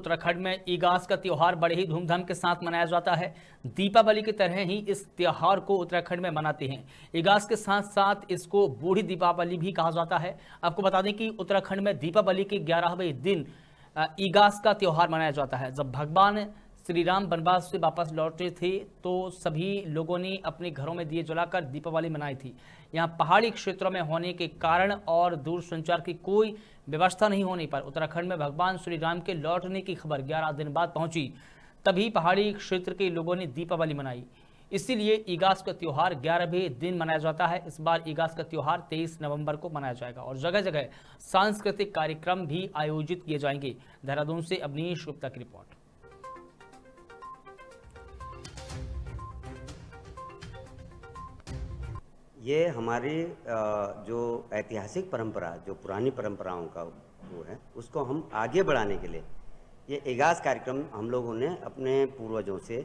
उत्तराखंड में ईगास का त्यौहार बड़े ही धूमधाम के साथ मनाया जाता है दीपावली की तरह ही इस त्यौहार को उत्तराखंड में मनाते हैं ईगास के साथ साथ इसको बूढ़ी दीपावली भी कहा जाता है आपको बता दें कि उत्तराखंड में दीपावली के ग्यारहवें दिन ईगास का त्यौहार मनाया जाता है जब भगवान श्री राम वनवास से वापस लौटे थे तो सभी लोगों ने अपने घरों में दिए जलाकर दीपावली मनाई थी यहाँ पहाड़ी क्षेत्रों में होने के कारण और दूरसंचार की कोई व्यवस्था नहीं होने पर उत्तराखंड में भगवान श्री राम के लौटने की खबर ग्यारह दिन बाद पहुंची तभी पहाड़ी क्षेत्र के लोगों ने दीपावली मनाई इसीलिए ईगास का त्यौहार ग्यारहवें दिन मनाया जाता है इस बार ईगास का त्यौहार 23 नवंबर को मनाया जाएगा और जगह जगह सांस्कृतिक कार्यक्रम भी आयोजित किए जाएंगे देहरादून से अवनीश गुप्ता की रिपोर्ट ये हमारी जो ऐतिहासिक परंपरा जो पुरानी परंपराओं का वो है उसको हम आगे बढ़ाने के लिए ये एगास कार्यक्रम हम लोगों ने अपने पूर्वजों से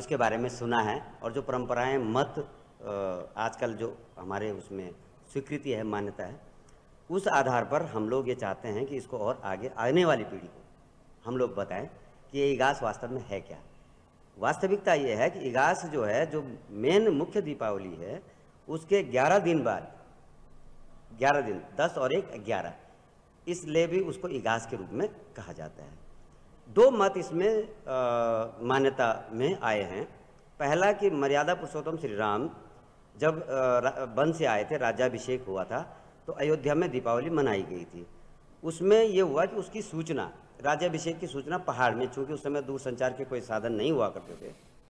उसके बारे में सुना है और जो परंपराएं मत आजकल जो हमारे उसमें स्वीकृति है मान्यता है उस आधार पर हम लोग ये चाहते हैं कि इसको और आगे आने वाली पीढ़ी को हम लोग बताएं कि ये इगास वास्तव में है क्या वास्तविकता ये है कि इगास जो है जो मेन मुख्य दीपावली है उसके ग्यारह दिन बाद ग्यारह दिन दस और एक ग्यारह इसलिए भी उसको इगास के रूप में कहा जाता है दो मत इसमें मान्यता में आए हैं पहला कि मर्यादा पुरुषोत्तम श्री राम जब वन से आए थे राज्याभिषेक हुआ था तो अयोध्या में दीपावली मनाई गई थी उसमें यह हुआ कि उसकी सूचना राज्याभिषेक की सूचना पहाड़ में चूंकि उस समय दूरसंचार के कोई साधन नहीं हुआ करते थे